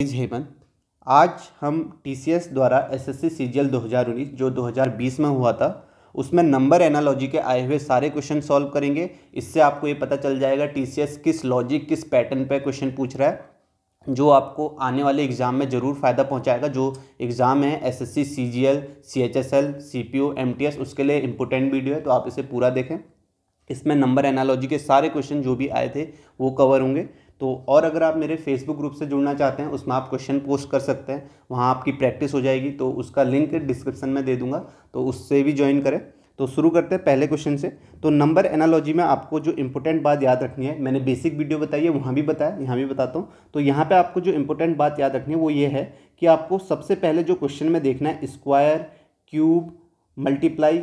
is Hemant आज हम T द्वारा एस एस सी 2019 जो 2020 में हुआ था उसमें नंबर एनालॉजी के आए हुए सारे क्वेश्चन सॉल्व करेंगे इससे आपको ये पता चल जाएगा टी किस लॉजिक किस पैटर्न पे क्वेश्चन पूछ रहा है जो आपको आने वाले एग्ज़ाम में ज़रूर फ़ायदा पहुंचाएगा जो एग्ज़ाम है S S C C G L C H S L C P O M T S उसके लिए इम्पोर्टेंट वीडियो है तो आप इसे पूरा देखें इसमें नंबर एनालॉजी के सारे क्वेश्चन जो भी आए थे वो कवर होंगे तो और अगर आप मेरे फेसबुक ग्रुप से जुड़ना चाहते हैं उसमें आप क्वेश्चन पोस्ट कर सकते हैं वहाँ आपकी प्रैक्टिस हो जाएगी तो उसका लिंक डिस्क्रिप्शन में दे दूँगा तो उससे भी ज्वाइन करें तो शुरू करते हैं पहले क्वेश्चन से तो नंबर एनालॉजी में आपको जो इंपॉर्टेंट बात याद रखनी है मैंने बेसिक वीडियो बताई है वहाँ भी बताया यहाँ भी बताता हूँ तो यहाँ पे आपको जो इंपॉर्टेंट बात याद रखनी है वो ये है कि आपको सबसे पहले जो क्वेश्चन में देखना है स्क्वायर क्यूब मल्टीप्लाई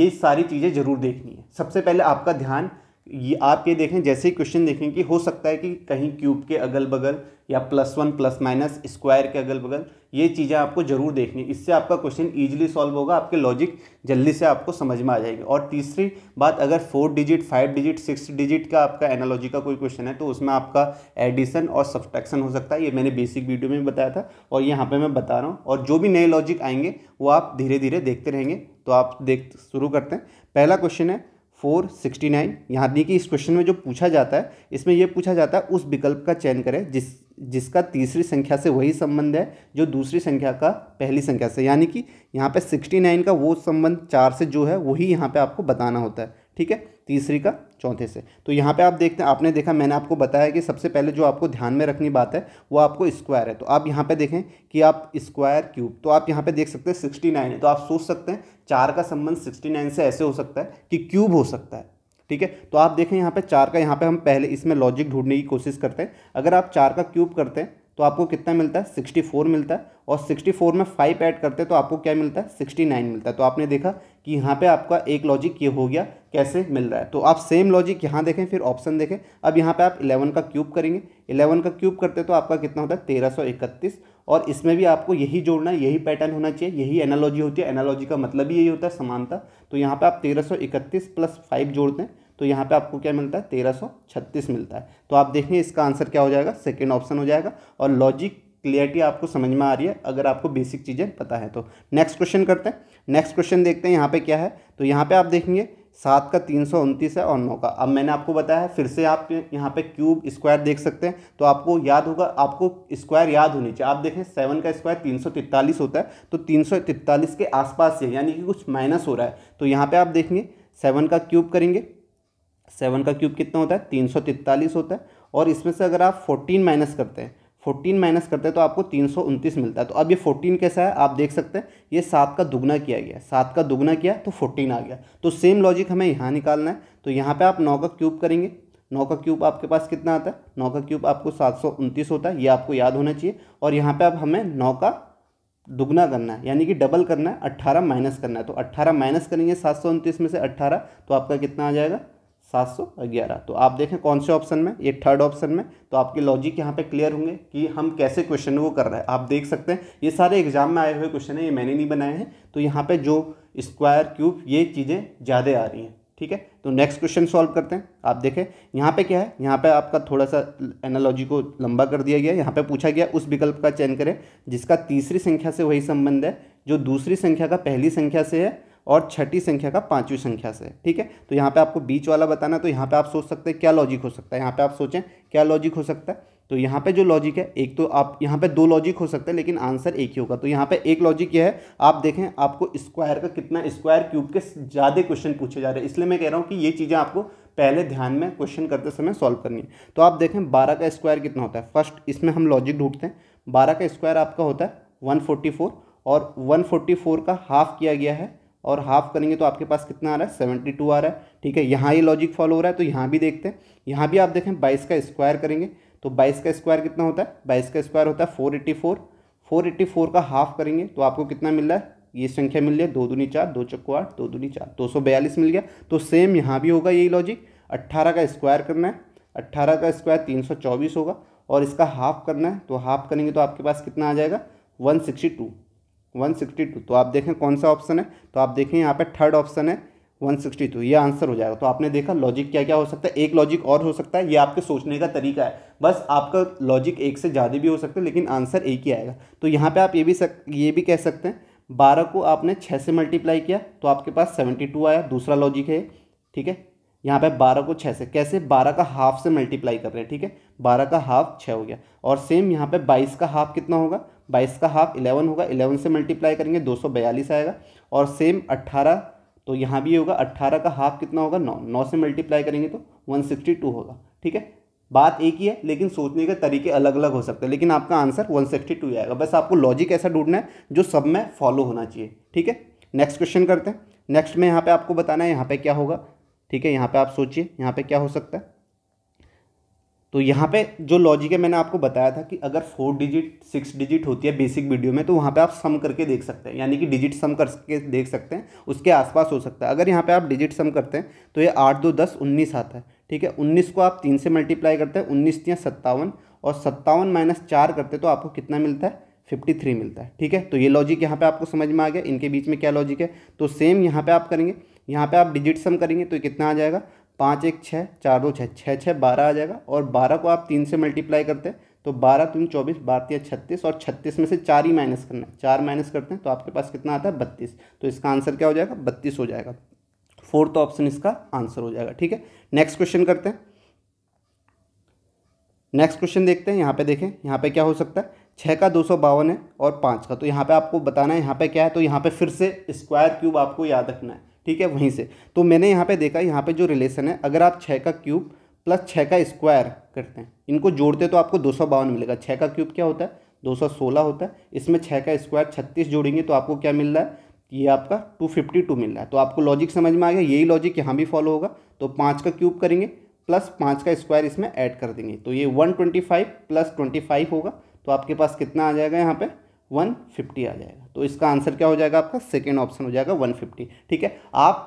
ये सारी चीज़ें ज़रूर देखनी है सबसे पहले आपका ध्यान ये आप ये देखें जैसे ही क्वेश्चन देखें कि हो सकता है कि कहीं क्यूब के अगल बगल या plus one plus minus square के अगल बगल ये चीज़ें आपको ज़रूर देखनी इससे आपका क्वेश्चन ईजिली सॉल्व होगा आपके लॉजिक जल्दी से आपको समझ में आ जाएगी और तीसरी बात अगर four digit five digit six digit का आपका एनालॉजी का कोई क्वेश्चन है तो उसमें आपका एडिशन और सब्सट्रैक्शन हो सकता है ये मैंने बेसिक वीडियो में बताया था और यहाँ पर मैं बता रहा हूँ और जो भी नए लॉजिक आएंगे वो आप धीरे धीरे देखते रहेंगे तो आप देख शुरू करते हैं पहला क्वेश्चन है फोर सिक्सटी नाइन यहाँ देखिए इस क्वेश्चन में जो पूछा जाता है इसमें यह पूछा जाता है उस विकल्प का चयन करें जिस जिसका तीसरी संख्या से वही संबंध है जो दूसरी संख्या का पहली संख्या से यानी कि यहाँ पे सिक्सटी नाइन का वो संबंध चार से जो है वही यहाँ पे आपको बताना होता है ठीक है तीसरी का चौथे से तो यहाँ पे आप देखते हैं आपने देखा मैंने आपको बताया कि सबसे पहले जो आपको ध्यान में रखनी बात है वो आपको स्क्वायर है तो आप यहाँ पे देखें कि आप स्क्वायर क्यूब तो आप यहाँ पे देख सकते हैं सिक्सटी नाइन है तो आप सोच सकते हैं चार का संबंध सिक्सटी नाइन से ऐसे हो सकता है कि क्यूब हो सकता है ठीक है तो आप देखें यहाँ पर चार का यहाँ पर हम पहले इसमें लॉजिक ढूंढने की कोशिश करते हैं अगर आप चार का क्यूब करते हैं तो आपको कितना मिलता है सिक्सटी फोर मिलता है और सिक्सटी फोर में फाइव ऐड करते हैं तो आपको क्या मिलता है सिक्सटी नाइन मिलता है तो आपने देखा कि यहाँ पे आपका एक लॉजिक ये हो गया कैसे मिल रहा है तो आप सेम लॉजिक यहाँ देखें फिर ऑप्शन देखें अब यहाँ पे आप इलेवन का क्यूब करेंगे इलेवन का क्यूब करते तो आपका कितना होता है तेरह सौ इकतीस और इसमें भी आपको यही जोड़ना है यही पैटर्न होना चाहिए यही एनालॉजी होती है एनालॉजी का मतलब ही यही होता है समानता तो यहाँ पर आप तेरह सौ इकतीस प्लस फाइव जोड़ते हैं तो यहाँ पे आपको क्या मिलता है तेरह सौ छत्तीस मिलता है तो आप देखें इसका आंसर क्या हो जाएगा सेकेंड ऑप्शन हो जाएगा और लॉजिक क्लियरिटी आपको समझ में आ रही है अगर आपको बेसिक चीज़ें पता है तो नेक्स्ट क्वेश्चन करते हैं नेक्स्ट क्वेश्चन देखते हैं यहाँ पे क्या है तो यहाँ पे आप देखेंगे सात का तीन सौ उनतीस है और नौ का अब मैंने आपको बताया है फिर से आप यहाँ पे क्यूब स्क्वायर देख सकते हैं तो आपको याद होगा आपको स्क्वायर याद होनी चाहिए आप देखें सेवन का स्क्वायर तीन सौ तिरतालीस होता है तो तीन सौ तिरतालीस के आसपास से यानी कि कुछ माइनस हो रहा है तो यहाँ पे आप देखेंगे सेवन का क्यूब करेंगे सेवन का क्यूब कितना होता है तीन सौ तिरतालीस होता है और इसमें से अगर आप फोर्टीन माइनस करते हैं फोर्टीन माइनस करते हैं तो आपको तीन सौ उनतीस मिलता है तो अब ये फोर्टीन कैसा है आप देख सकते हैं ये सात का दुगना किया गया सात का दुगना किया तो फोर्टीन आ गया तो सेम लॉजिक हमें यहाँ निकालना है तो यहाँ पे आप नौ का क्यूब करेंगे नौ का क्यूब आपके पास कितना आता है नौ का क्यूब आपको सात सौ उनतीस होता है ये आपको याद होना चाहिए और यहाँ पर आप हमें नौ का दुगना करना है यानी कि डबल करना है अट्ठारह माइनस करना है तो अट्ठारह माइनस करेंगे सात सौ उनतीस में से अट्ठारह तो आपका कितना आ जाएगा सात सौ ग्यारह तो आप देखें कौन से ऑप्शन में ये थर्ड ऑप्शन में तो आपके लॉजिक यहाँ पे क्लियर होंगे कि हम कैसे क्वेश्चन वो कर रहे हैं आप देख सकते हैं ये सारे एग्जाम में आए हुए क्वेश्चन हैं ये मैंने नहीं बनाए हैं तो यहाँ पे जो स्क्वायर क्यूब ये चीज़ें ज़्यादा आ रही हैं ठीक है तो नेक्स्ट क्वेश्चन सॉल्व करते हैं आप देखें यहाँ पर क्या है यहाँ पर आपका थोड़ा सा एनालॉजी को लंबा कर दिया गया यहाँ पर पूछा गया उस विकल्प का चयन करें जिसका तीसरी संख्या से वही संबंध है जो दूसरी संख्या का पहली संख्या से है और छठी संख्या का पांचवी संख्या से ठीक है तो यहाँ पे आपको बीच वाला बताना तो यहाँ पे आप सोच सकते हैं क्या लॉजिक हो सकता है यहाँ पे आप सोचें क्या लॉजिक हो सकता है तो यहाँ पे जो लॉजिक है एक तो आप यहाँ पे दो लॉजिक हो सकते हैं लेकिन आंसर एक ही होगा तो यहाँ पे एक लॉजिक यह है आप देखें आपको स्क्वायर का कितना स्क्वायर क्यूब के ज़्यादा क्वेश्चन पूछे जा रहे हैं इसलिए मैं कह रहा हूँ कि ये चीज़ें आपको पहले ध्यान में क्वेश्चन करते समय सॉल्व करनी है तो आप देखें बारह का स्क्वायर कितना होता है फर्स्ट इसमें हम लॉजिक ढूंढते हैं बारह का स्क्वायर आपका होता है वन और वन का हाफ किया गया है और हाफ करेंगे तो आपके पास कितना आ रहा है सेवेंटी टू आ रहा है ठीक है यहाँ ये लॉजिक फॉलो हो रहा है तो यहाँ भी देखते हैं यहाँ भी आप देखें बाईस का स्क्वायर करेंगे तो बाईस का स्क्वायर कितना होता है बाईस का स्क्वायर होता है four eighty four four eighty four का हाफ करेंगे तो आपको कितना मिल रहा है ये संख्या मिल रही है दो दूनी चार दो चक्को आठ दो दूनी चार दो सौ बयालीस मिल गया तो सेम यहाँ भी होगा यही लॉजिक अट्ठारह का स्क्वायर करना है अट्ठारह का स्क्वायर तीन सौ चौबीस होगा और इसका हाफ करना है तो हाफ करेंगे तो आपके पास कितना आ जाएगा one sixty two one sixty two तो आप देखें कौन सा ऑप्शन है तो आप देखें यहाँ पे थर्ड ऑप्शन है वन सिक्सटी टू ये आंसर हो जाएगा तो आपने देखा लॉजिक क्या क्या हो सकता है एक लॉजिक और हो सकता है ये आपके सोचने का तरीका है बस आपका लॉजिक एक से ज़्यादा भी हो सकता है लेकिन आंसर एक ही आएगा तो यहाँ पर आप ये भी सक ये भी कह सकते हैं बारह को आपने छः से मल्टीप्लाई किया तो आपके पास सेवेंटी टू आया दूसरा लॉजिक है ठीक है यहाँ पे बारह को छः से कैसे बारह का हाफ से मल्टीप्लाई कर रहे हैं ठीक है बारह का हाफ छः हो गया और सेम यहाँ पे बाईस का हाफ कितना होगा बाईस का हाफ इलेवन होगा इलेवन से मल्टीप्लाई करेंगे दो सौ बयालीस आएगा और सेम अट्ठारह तो यहाँ भी होगा अट्ठारह का हाफ कितना होगा नौ नौ से मल्टीप्लाई करेंगे तो वन सिक्सटी टू होगा ठीक है बात एक ही है लेकिन सोचने के तरीके अलग अलग हो सकते हैं लेकिन आपका आंसर वन सिक्सटी टू आएगा बस आपको लॉजिक ऐसा ढूंढना है जो सब में फॉलो होना चाहिए ठीक है नेक्स्ट क्वेश्चन करते हैं नेक्स्ट में यहाँ पर आपको बताना है यहाँ पर क्या होगा ठीक है यहाँ पर आप सोचिए यहाँ पर क्या हो सकता है तो यहाँ पे जो लॉजिक है मैंने आपको बताया था कि अगर फोर डिजिट सिक्स डिजिट होती है बेसिक वीडियो में तो वहाँ पे आप सम करके देख सकते हैं यानी कि डिजिट सम करके देख सकते हैं उसके आसपास हो सकता है अगर यहाँ पे आप डिजिट सम करते हैं तो ये आठ दो दस उन्नीस आता है ठीक है उन्नीस को आप तीन से मल्टीप्लाई करते हैं उन्नीस या सत्तावन और सत्तावन माइनस चार करते तो आपको कितना मिलता है फिफ्टी थ्री मिलता है ठीक है तो ये लॉजिक यहाँ पे आपको समझ में आ गया इनके बीच में क्या लॉजिक है तो सेम यहाँ पे आप करेंगे यहाँ पे आप डिजिट सम करेंगे तो कितना आ जाएगा पाँच एक छः चार दो छः छः छः बारह आ जाएगा और बारह को आप तीन से मल्टीप्लाई करते हैं तो बारह तीन चौबीस भारतीय छत्तीस और छत्तीस में से चार ही माइनस करना है चार माइनस करते हैं तो आपके पास कितना आता है बत्तीस तो इसका आंसर क्या हो जाएगा बत्तीस हो जाएगा फोर्थ ऑप्शन इसका आंसर हो जाएगा ठीक है नेक्स्ट क्वेश्चन करते हैं नेक्स्ट क्वेश्चन देखते हैं यहाँ पे देखें यहाँ पे क्या हो सकता है छः का दो सौ बावन है और पाँच का तो यहाँ पे आपको बताना है यहाँ पे क्या है तो यहाँ पे फिर से स्क्वायर क्यूब आपको याद रखना है ठीक है वहीं से तो मैंने यहाँ पे देखा यहाँ पे जो रिलेशन है अगर आप छः का क्यूब प्लस छः का स्क्वायर करते हैं इनको जोड़ते तो आपको दो मिलेगा छः का क्यूब क्या होता है दो होता है इसमें छः का स्क्वायर छत्तीस जोड़ेंगे तो आपको क्या मिल रहा है ये आपका 252 मिल रहा है तो आपको लॉजिक समझ में आ गया यही लॉजिक यहाँ भी फॉलो होगा तो पाँच का क्यूब करेंगे प्लस पाँच का स्क्वायर इसमें ऐड कर देंगे तो ये 125 प्लस 25 होगा तो आपके पास कितना आ जाएगा यहाँ पे 150 आ जाएगा तो इसका आंसर क्या हो जाएगा आपका सेकेंड ऑप्शन हो जाएगा वन फिफ्टी ठीक है आप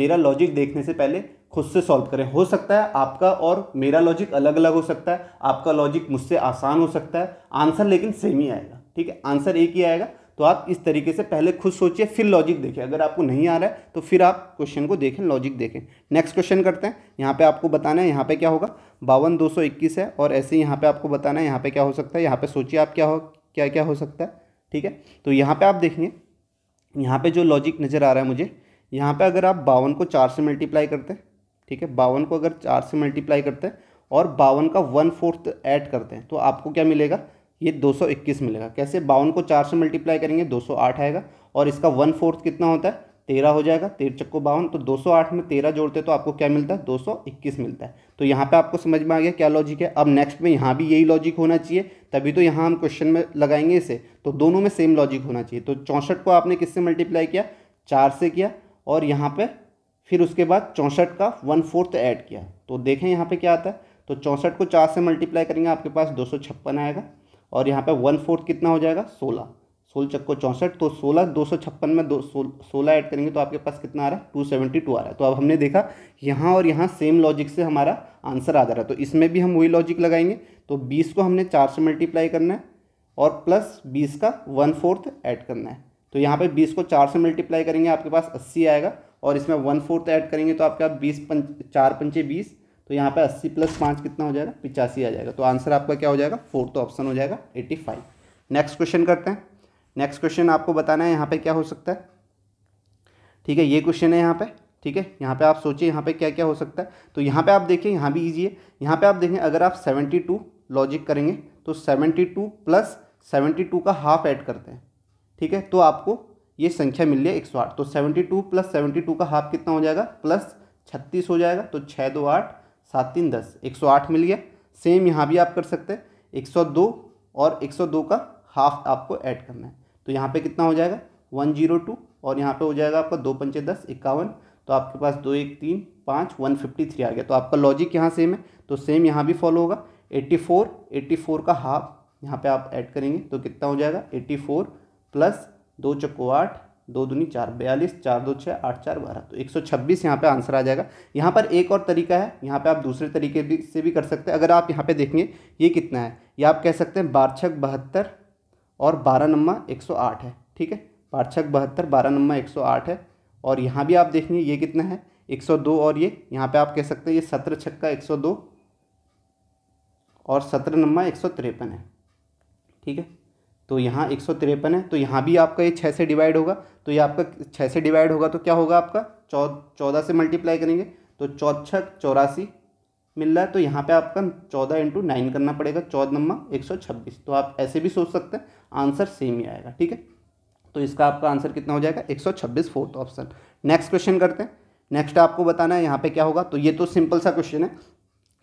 मेरा लॉजिक देखने से पहले खुद से सॉल्व करें हो सकता है आपका और मेरा लॉजिक अलग अलग हो सकता है आपका लॉजिक मुझसे आसान हो सकता है आंसर लेकिन सेम ही आएगा ठीक है आंसर एक ही आएगा तो आप इस तरीके से पहले खुद सोचिए फिर लॉजिक देखिए अगर आपको नहीं आ रहा है तो फिर आप क्वेश्चन को देखें लॉजिक देखें नेक्स्ट क्वेश्चन करते हैं यहाँ पर आपको बताना है यहाँ पर क्या होगा बावन दो सौ इक्कीस है और ऐसे ही यहाँ पर आपको बताना है यहाँ पर क्या हो सकता है यहाँ पर सोचिए आप क्या हो क्या क्या हो सकता है ठीक है तो यहाँ पे आप देखेंगे यहाँ पे जो लॉजिक नज़र आ रहा है मुझे यहाँ पे अगर आप बावन को चार से मल्टीप्लाई करते हैं ठीक है बावन को अगर चार से मल्टीप्लाई करते हैं और बावन का वन फोर्थ ऐड करते हैं तो आपको क्या मिलेगा ये 221 मिलेगा कैसे बावन को चार से मल्टीप्लाई करेंगे 208 आएगा और इसका वन फोर्थ कितना होता है तेरह हो जाएगा तेरह चक्को बावन तो 208 में तेरह जोड़ते तो आपको क्या मिलता है 221 मिलता है तो यहाँ पे आपको समझ में आ गया क्या लॉजिक है अब नेक्स्ट में यहाँ भी यही लॉजिक होना चाहिए तभी तो यहाँ हम क्वेश्चन में लगाएंगे इसे तो दोनों में सेम लॉजिक होना चाहिए तो चौंसठ को आपने किससे मल्टीप्लाई किया चार से किया और यहाँ पर फिर उसके बाद चौंसठ का वन फोर्थ ऐड किया तो देखें यहाँ पर क्या आता है तो चौंसठ को चार से मल्टीप्लाई करेंगे आपके पास दो आएगा और यहाँ पर वन फोर्थ कितना हो जाएगा सोलह सोलह चक्को चौंसठ तो सोलह दो सौ छप्पन में दो सोलह ऐड करेंगे तो आपके पास कितना आ रहा है टू सेवेंटी टू आ रहा है तो अब हमने देखा यहाँ और यहाँ सेम लॉजिक से हमारा आंसर आ जा रहा है तो इसमें भी हम वही लॉजिक लगाएंगे तो बीस को हमने चार से मल्टीप्लाई करना है और प्लस बीस का वन फोर्थ ऐड करना है तो यहाँ पर बीस को चार से मल्टीप्लाई करेंगे आपके पास अस्सी आएगा और इसमें वन फोर्थ ऐड करेंगे तो आपके पास बीस पंच चार पंचे बीस तो यहाँ पर अस्सी प्लस पाँच कितना हो जाएगा पिचासी आ जाएगा तो आंसर आपका क्या हो जाएगा फोर्थ ऑप्शन हो जाएगा एट्टी फाइव नेक्स्ट क्वेश्चन करते हैं नेक्स्ट क्वेश्चन आपको बताना है यहाँ पे क्या हो सकता है ठीक है ये क्वेश्चन है यहाँ पे ठीक है यहाँ पे आप सोचिए यहाँ पे क्या क्या हो सकता है तो यहाँ पे आप देखिए यहाँ भी ईजी है यहाँ पे आप देखें अगर आप सेवेंटी टू लॉजिक करेंगे तो seventy two plus seventy two का हाफ ऐड करते हैं ठीक है तो आपको ये संख्या मिल रही है एक सौ आठ तो seventy two plus seventy two का हाफ कितना हो जाएगा प्लस छत्तीस हो जाएगा तो छः दो आठ सात तीन दस एक सौ आठ मिल गया सेम यहाँ भी आप कर सकते हैं एक सौ दो और एक सौ दो का हाफ आपको ऐड करना है तो यहाँ पे कितना हो जाएगा वन जीरो टू और यहाँ पे हो जाएगा आपका दो पंचे दस इक्यावन तो आपके पास दो एक तीन पाँच वन फिफ्टी थ्री आ गया तो आपका लॉजिक यहाँ सेम है तो सेम यहाँ भी फॉलो होगा एट्टी फोर एट्टी फोर का हाफ यहाँ पे आप ऐड करेंगे तो कितना हो जाएगा एट्टी फोर प्लस दो चक्को आठ दो दूनी चार बयालीस चार दो छः आठ चार बारह तो एक सौ छब्बीस यहाँ पर आंसर आ जाएगा यहाँ पर एक और तरीका है यहाँ पर आप दूसरे तरीके भी से भी कर सकते हैं अगर आप यहाँ पर देखेंगे ये कितना है ये आप कह सकते हैं बारछक बहत्तर और बारह नम्मा एक सौ आठ है ठीक है पाँच छक बहत्तर बारह नम्मा एक सौ आठ है और यहाँ भी आप देखेंगे ये कितना है एक सौ दो और ये यहाँ पे आप कह सकते हैं ये सत्रह छक्का एक सौ दो और सत्रह नम्मा एक सौ तिरपन है ठीक है तो यहाँ एक सौ तिरपन है तो यहाँ भी आपका ये छः से डिवाइड होगा तो ये आपका छः से डिवाइड होगा तो क्या होगा आपका चौ चौदह से मल्टीप्लाई करेंगे तो चौछक चौरासी मिल रहा है तो यहाँ पे आपका चौदह इंटू नाइन करना पड़ेगा चौदह नंबर एक सौ छब्बीस तो आप ऐसे भी सोच सकते हैं आंसर सेम ही आएगा ठीक है तो इसका आपका आंसर कितना हो जाएगा एक सौ छब्बीस फोर्थ ऑप्शन नेक्स्ट क्वेश्चन करते हैं नेक्स्ट आपको बताना है यहाँ पे क्या होगा तो ये तो सिंपल सा क्वेश्चन है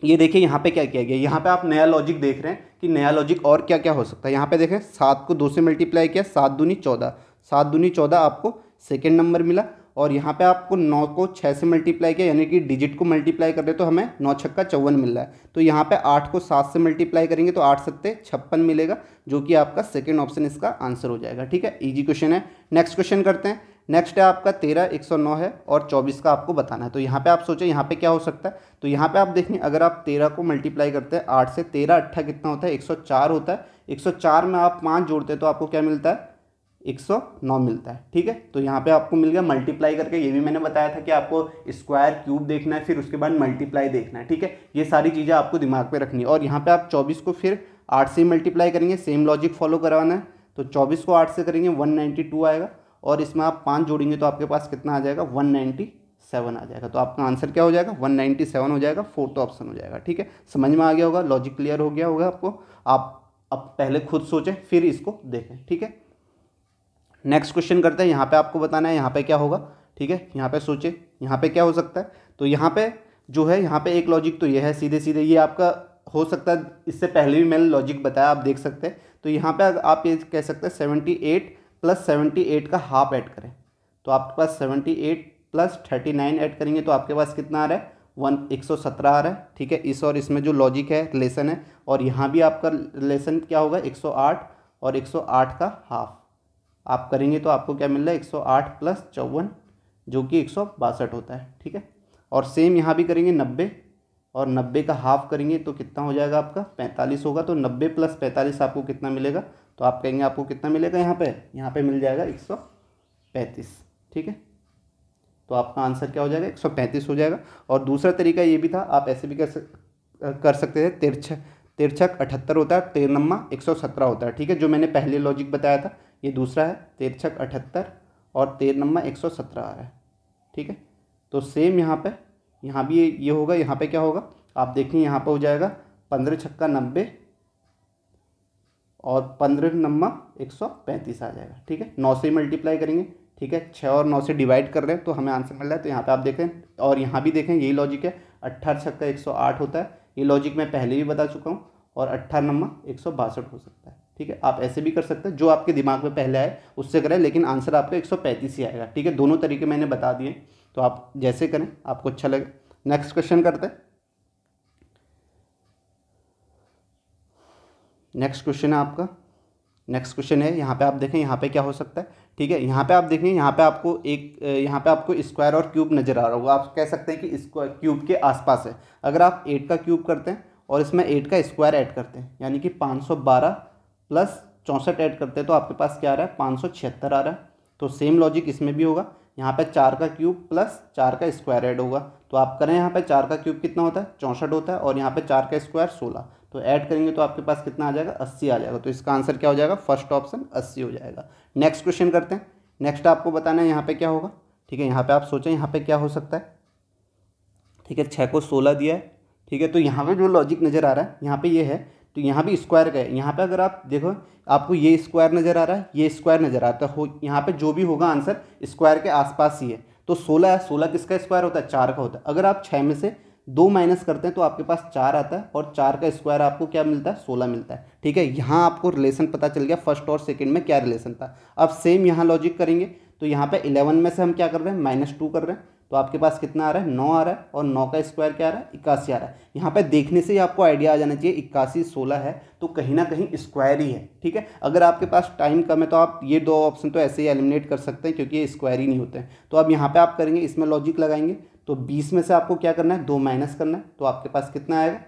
ये देखिए यहाँ पे क्या किया गया यहाँ पे आप नया लॉजिक देख रहे हैं कि नया लॉजिक और क्या क्या हो सकता है यहाँ पे देखें सात को दो से मल्टीप्लाई किया सात दूनी चौदह सात दूनी चौदह आपको सेकेंड नंबर मिला और यहाँ पे आपको नौ को छः से मल्टीप्लाई किया यानी कि डिजिट को मल्टीप्लाई कर रहे तो हमें नौ छक्का चौवन मिल रहा है तो यहाँ पे आठ को सात से मल्टीप्लाई करेंगे तो आठ सत्ते छप्पन मिलेगा जो कि आपका सेकेंड ऑप्शन इसका आंसर हो जाएगा ठीक है ईजी क्वेश्चन है नेक्स्ट क्वेश्चन करते हैं नेक्स्ट है आपका तेरह एक सौ नौ है और चौबीस का आपको बताना है तो यहाँ पे आप सोचें यहाँ पे क्या हो सकता है तो यहाँ पे आप देखें अगर आप तेरह को मल्टीप्लाई करते हैं आठ से तेरह अट्ठा कितना होता है एक सौ चार होता है एक सौ चार में आप पाँच जोड़ते हैं तो आपको क्या मिलता है 109 मिलता है ठीक है तो यहाँ पे आपको मिल गया मल्टीप्लाई करके ये भी मैंने बताया था कि आपको स्क्वायर क्यूब देखना है फिर उसके बाद मल्टीप्लाई देखना है ठीक है ये सारी चीज़ें आपको दिमाग पे रखनी है और यहाँ पे आप 24 को फिर 8 से मल्टीप्लाई करेंगे सेम लॉजिक फॉलो करवाना है तो 24 को 8 से करेंगे वन आएगा और इसमें आप पाँच जोड़ेंगे तो आपके पास कितना आ जाएगा वन सेवन आ जाएगा तो आपका आंसर क्या हो जाएगा वन नाइन्टी सेवन हो जाएगा फोर्थ ऑप्शन हो जाएगा ठीक है समझ में आ गया होगा लॉजिक क्लियर हो गया होगा आपको आप अब पहले खुद सोचें फिर इसको देखें ठीक है नेक्स्ट क्वेश्चन करते हैं यहाँ पे आपको बताना है यहाँ पे क्या होगा ठीक है यहाँ पे सोचे यहाँ पे क्या हो सकता है तो यहाँ पे जो है यहाँ पे एक लॉजिक तो ये है सीधे सीधे ये आपका हो सकता है इससे पहले भी मैंने लॉजिक बताया आप देख सकते हैं तो यहाँ पे आप ये कह सकते हैं seventy eight plus seventy eight का हाफ ऐड करें तो आपके पास seventy eight plus thirty nine add करेंगे तो आपके पास कितना आ रहा है वन एक सौ सत्रह आ रहा है ठीक है इस और इसमें जो लॉजिक है लेसन है और यहाँ भी आपका लेसन क्या होगा एक सौ आठ और एक सौ आठ का हाफ आप करेंगे तो आपको क्या मिल रहा है एक सौ आठ प्लस चौवन जो कि एक सौ बासठ होता है ठीक है और सेम यहाँ भी करेंगे नब्बे और नब्बे का हाफ करेंगे तो कितना हो जाएगा आपका पैंतालीस होगा तो नब्बे प्लस पैंतालीस आपको कितना मिलेगा तो आप कहेंगे आपको कितना मिलेगा यहाँ पे यहाँ पे मिल जाएगा एक सौ पैंतीस ठीक है तो आपका आंसर क्या हो जाएगा एक सौ पैंतीस हो जाएगा और दूसरा तरीका ये भी था आप ऐसे भी कर सक कर सकते थे तिरछ तिरछक अठहत्तर होता है तेरनम्मा एक सौ सत्रह होता है ठीक है जो मैंने पहले लॉजिक बताया था ये दूसरा है तेरह छक अठहत्तर और तेरह नंबर एक सौ सत्रह आ रहा है ठीक है तो सेम यहाँ पे यहाँ भी ये होगा यहाँ पे क्या होगा आप देखें यहाँ पे हो जाएगा पंद्रह छक्का नब्बे और पंद्रह नंबर एक सौ पैंतीस आ जाएगा ठीक है नौ से मल्टीप्लाई करेंगे ठीक है छः और नौ से डिवाइड कर रहे हैं तो हमें आंसर मिल रहा है तो यहाँ पर आप देखें और यहाँ भी देखें यही लॉजिक है अट्ठारह छक्का एक सौ आठ होता है ये लॉजिक मैं पहले भी बता चुका हूँ और अट्ठारह नंबर एक सौ बासठ हो सकता है ठीक है आप ऐसे भी कर सकते हैं जो आपके दिमाग में पहले आए उससे करें लेकिन आंसर आपका एक सौ पैंतीस ही आएगा ठीक है दोनों तरीके मैंने बता दिए तो आप जैसे करें आपको अच्छा लगे नेक्स्ट क्वेश्चन करते हैं नेक्स्ट क्वेश्चन है आपका नेक्स्ट क्वेश्चन है यहाँ पे आप देखें यहाँ पे क्या हो सकता है ठीक है यहाँ पे आप देखें यहाँ पे आपको एक यहाँ पे आपको स्क्वायर और क्यूब नज़र आ रहा होगा आप कह सकते हैं कि स्क्वायर क्यूब के आसपास है अगर आप एट का क्यूब करते हैं और इसमें एट का स्क्वायर ऐड करते हैं यानी कि पाँच सौ बारह प्लस चौंसठ ऐड करते हैं तो आपके पास क्या आ रहा है पाँच आ रहा है तो सेम लॉजिक इसमें भी होगा यहाँ पे चार का क्यूब प्लस चार का स्क्वायर ऐड होगा तो आप करें यहाँ पे चार का क्यूब कितना होता है चौंसठ होता है और यहाँ पे चार का स्क्वायर सोलह तो ऐड करेंगे तो आपके पास कितना आ जाएगा अस्सी आ जाएगा तो इसका आंसर क्या हो जाएगा फर्स्ट ऑप्शन अस्सी हो जाएगा नेक्स्ट क्वेश्चन करते हैं नेक्स्ट आपको बताना है यहाँ पर क्या होगा ठीक है यहाँ पर आप सोचें यहाँ पर क्या हो सकता है ठीक है छः को सोलह दिया है ठीक है तो यहाँ पर जो लॉजिक नज़र आ रहा है यहाँ पर ये यह है तो यहाँ भी स्क्वायर का है यहाँ पे अगर आप देखो आपको ये स्क्वायर नज़र आ रहा है ये स्क्वायर नज़र आता है तो यहाँ पे जो भी होगा आंसर स्क्वायर के आसपास ही है तो सोलह है सोलह किसका स्क्वायर होता है चार का होता है अगर आप छः में से दो माइनस करते हैं तो आपके पास चार आता है और चार का स्क्वायर आपको क्या मिलता है सोलह मिलता है ठीक है यहाँ आपको रिलेशन पता चल गया फर्स्ट और सेकेंड में क्या रिलेशन था अब सेम यहाँ लॉजिक करेंगे तो यहाँ पे इलेवन में से हम क्या कर रहे हैं माइनस टू कर रहे हैं तो आपके पास कितना आ रहा है नौ आ रहा है और नौ का स्क्वायर क्या आ रहा है इक्यासी आ रहा है यहाँ पर देखने से ही आपको आइडिया आ जाना चाहिए इक्यासी सोलह है तो कहीं ना कहीं स्क्वायर ही है ठीक है अगर आपके पास टाइम कम है तो आप ये दो ऑप्शन तो ऐसे ही एलिमिनेट कर सकते हैं क्योंकि ये स्क्वायर ही नहीं होते हैं तो अब यहाँ पर आप करेंगे इसमें लॉजिक लगाएंगे तो बीस में से आपको क्या करना है दो माइनस करना है तो आपके पास कितना आएगा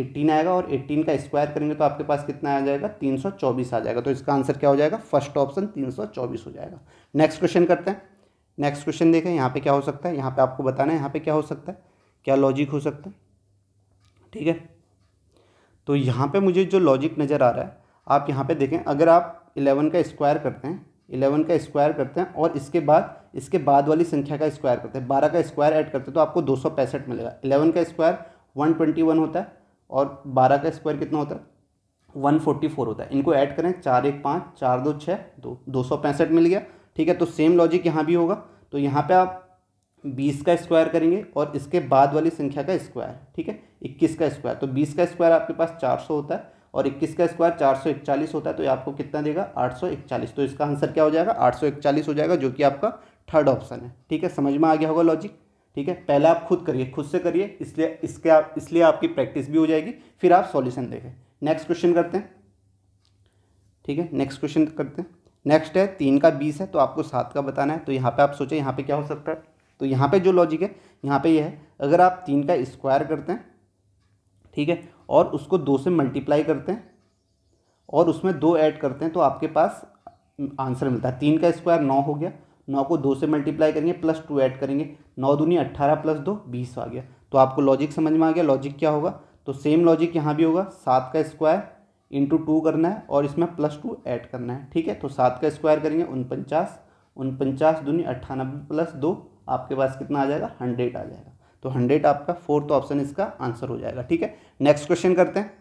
एट्टीन आएगा और एट्टीन का स्क्वायर करेंगे तो आपके पास कितना आ जाएगा तीन सौ चौबीस आ जाएगा तो इसका आंसर क्या हो जाएगा फर्स्ट ऑप्शन तीन सौ चौबीस हो जाएगा नेक्स्ट क्वेश्चन करते हैं नेक्स्ट क्वेश्चन देखें यहाँ पे क्या हो सकता है यहाँ पे आपको बताना है यहाँ पे क्या हो सकता है क्या लॉजिक हो सकता है ठीक है तो यहाँ पे मुझे जो लॉजिक नज़र आ रहा है आप यहाँ पे देखें अगर आप इलेवन का स्क्वायर करते हैं इलेवन का स्क्वायर करते हैं और इसके बाद इसके बाद वाली संख्या का स्क्वायर करते हैं बारह का स्क्वायर ऐड करते हैं तो आपको दो सौ पैंसठ मिलेगा इलेवन का स्क्वायर वन ट्वेंटी वन होता है और बारह का स्क्वायर कितना होता है वन फोर्टी फोर होता है इनको ऐड करें चार एक पाँच चार दो छः दो दो सौ पैंसठ मिल गया ठीक है तो सेम लॉजिक यहाँ भी होगा तो यहाँ पे आप बीस का स्क्वायर करेंगे और इसके बाद वाली संख्या का स्क्वायर ठीक है इक्कीस का स्क्वायर तो बीस का स्क्वायर आपके पास चार सौ होता है और इक्कीस का स्क्वायर चार सौ इकचालीस होता है तो ये आपको कितना देगा आठ सौ इकचालीस तो इसका आंसर क्या हो जाएगा आठ सौ इकचालीस हो जाएगा जो कि आपका थर्ड ऑप्शन है ठीक है समझ में आ गया होगा लॉजिक ठीक है पहले आप खुद करिए खुद से करिए इसलिए इसके आप इसलिए आपकी प्रैक्टिस भी हो जाएगी फिर आप सॉल्यूशन देखें नेक्स्ट क्वेश्चन करते हैं ठीक है नेक्स्ट क्वेश्चन करते हैं नेक्स्ट है तीन का बीस है तो आपको सात का बताना है तो यहाँ पे आप सोचें यहाँ पे क्या हो सकता है तो यहाँ पे जो लॉजिक है यहाँ पे ये यह है अगर आप तीन का स्क्वायर करते हैं ठीक है और उसको दो से मल्टीप्लाई करते हैं और उसमें दो ऐड करते हैं तो आपके पास आंसर मिलता है तीन का स्क्वायर नौ हो गया नौ को दो से मल्टीप्लाई करेंगे प्लस टू ऐड करेंगे नौ दूनी अट्ठारह प्लस दो बीस आ गया तो आपको लॉजिक समझ में आ गया लॉजिक क्या होगा तो सेम लॉजिक यहाँ भी होगा सात का स्क्वायर इंटू टू करना है और इसमें प्लस टू ऐड करना है ठीक है तो सात का स्क्वायर करेंगे उनपचास उनपचास दूनी अट्ठानबे प्लस दो आपके पास कितना आ जाएगा हंड्रेड आ जाएगा तो हंड्रेड आपका फोर्थ ऑप्शन इसका आंसर हो जाएगा ठीक है नेक्स्ट क्वेश्चन करते हैं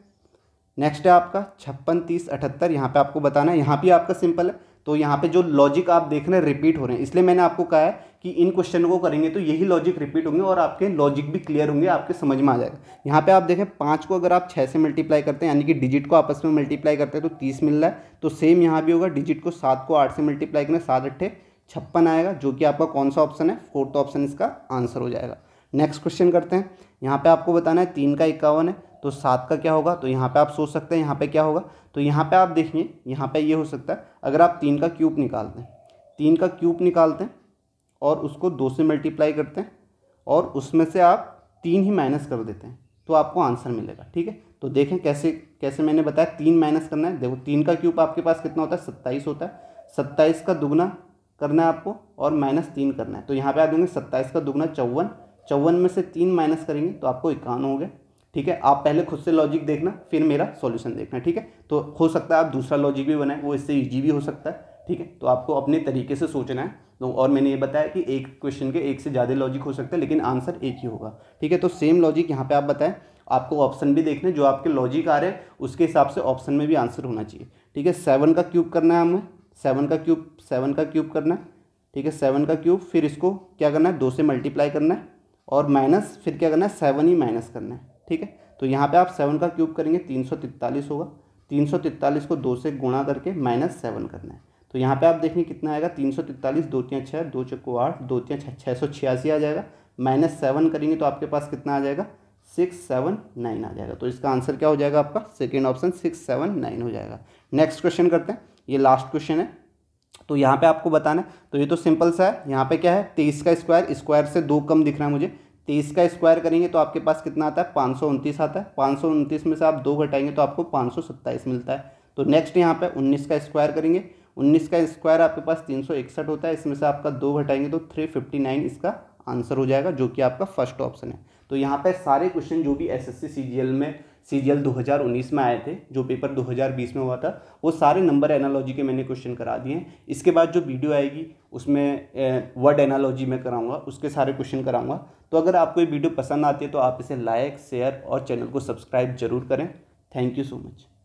नेक्स्ट है आपका छप्पन तीस अठहत्तर यहाँ पे आपको बताना है यहाँ भी आपका सिंपल है तो यहाँ पर जो लॉजिक आप देख रहे हैं रिपीट हो रहे हैं इसलिए मैंने आपको कहा है कि इन क्वेश्चन को करेंगे तो यही लॉजिक रिपीट होंगे और आपके लॉजिक भी क्लियर होंगे आपके समझ में आ जाएगा यहाँ पे आप देखें पाँच को अगर आप छः से मल्टीप्लाई करते हैं यानी कि डिजिट को आपस में मल्टीप्लाई करते हैं तो तीस मिल रहा है तो सेम यहाँ भी होगा डिजिट को सात को आठ से मल्टीप्लाई करें सात अट्ठे छप्पन आएगा जो कि आपका कौन सा ऑप्शन है फोर्थ ऑप्शन इसका आंसर हो जाएगा नेक्स्ट क्वेश्चन करते हैं यहाँ पर आपको बताना है तीन का इक्यावन है तो सात का क्या होगा तो यहाँ पर आप सोच सकते हैं यहाँ पर क्या होगा तो यहाँ पर आप देखिए यहाँ पर ये हो सकता है अगर आप तीन का क्यूब निकालते हैं तीन का क्यूब निकालते हैं और उसको दो से मल्टीप्लाई करते हैं और उसमें से आप तीन ही माइनस कर देते हैं तो आपको आंसर मिलेगा ठीक है तो देखें कैसे कैसे मैंने बताया तीन माइनस करना है देखो तीन का क्यूब आपके पास कितना होता है सत्ताईस होता है सत्ताईस का दुगना करना है आपको और माइनस तीन करना है तो यहाँ पे आ देंगे सत्ताईस का दुगना चौवन चौवन में से तीन माइनस करेंगे तो आपको इक्यावन हो गया ठीक है आप पहले खुद से लॉजिक देखना फिर मेरा सॉल्यूशन देखना ठीक है तो हो सकता है आप दूसरा लॉजिक भी बनाएं वो इससे ईजी भी हो सकता है ठीक है तो आपको अपने तरीके से सोचना है तो और मैंने ये बताया कि एक क्वेश्चन के एक से ज़्यादा लॉजिक हो सकता है लेकिन आंसर एक ही होगा ठीक है तो सेम लॉजिक यहाँ पे आप बताएं आपको ऑप्शन भी देखने जो आपके लॉजिक आ रहे हैं उसके हिसाब से ऑप्शन में भी आंसर होना चाहिए ठीक है सेवन का क्यूब करना है हमें सेवन का क्यूब सेवन का क्यूब करना है ठीक है सेवन का क्यूब फिर इसको क्या करना है दो से मल्टीप्लाई करना है और माइनस फिर क्या करना है सेवन ही माइनस करना है ठीक है तो यहाँ पर आप सेवन का क्यूब करेंगे तीन सौ होगा तीन सौ को दो से गुणा करके माइनस सेवन करना है तो यहाँ पे आप देखेंगे कितना आएगा तीन सौ तैंतालीस दो तियाँ छः दो चक्को आठ दो तियाँ छः सौ छियासी आ जाएगा माइनस सेवन करेंगे तो आपके पास कितना आ जाएगा सिक्स सेवन नाइन आ जाएगा तो इसका आंसर क्या हो जाएगा आपका second option six seven nine हो जाएगा नेक्स्ट क्वेश्चन करते हैं ये लास्ट क्वेश्चन है तो यहाँ पर आपको बताना है तो ये तो सिंपल सा है यहाँ पे क्या है तेईस का स्क्वायर स्क्वायर से दो कम दिख रहा है मुझे तेईस का स्क्वायर करेंगे तो आपके पास कितना आता है पाँच सौ उनतीस आता है पाँच सौ उनतीस में से आप दो घटाएंगे तो आपको पाँच सौ सत्ताईस मिलता है तो नेक्स्ट यहाँ पे उन्नीस का स्क्वायर करेंगे उन्नीस का स्क्वायर आपके पास तीन सौ इकसठ होता है इसमें से आपका दो घटाएंगे तो थ्री फिफ्टी नाइन इसका आंसर हो जाएगा जो कि आपका फर्स्ट ऑप्शन है तो यहाँ पर सारे क्वेश्चन जो भी जी एल में सीजीएल 2019 में आए थे जो पेपर 2020 में हुआ था वो सारे नंबर एनालॉजी के मैंने क्वेश्चन करा दिए हैं इसके बाद जो वीडियो आएगी उसमें वर्ड एनालॉजी में कराऊंगा उसके सारे क्वेश्चन कराऊंगा तो अगर आपको ये वीडियो पसंद आती है तो आप इसे लाइक शेयर और चैनल को सब्सक्राइब जरूर करें थैंक यू सो मच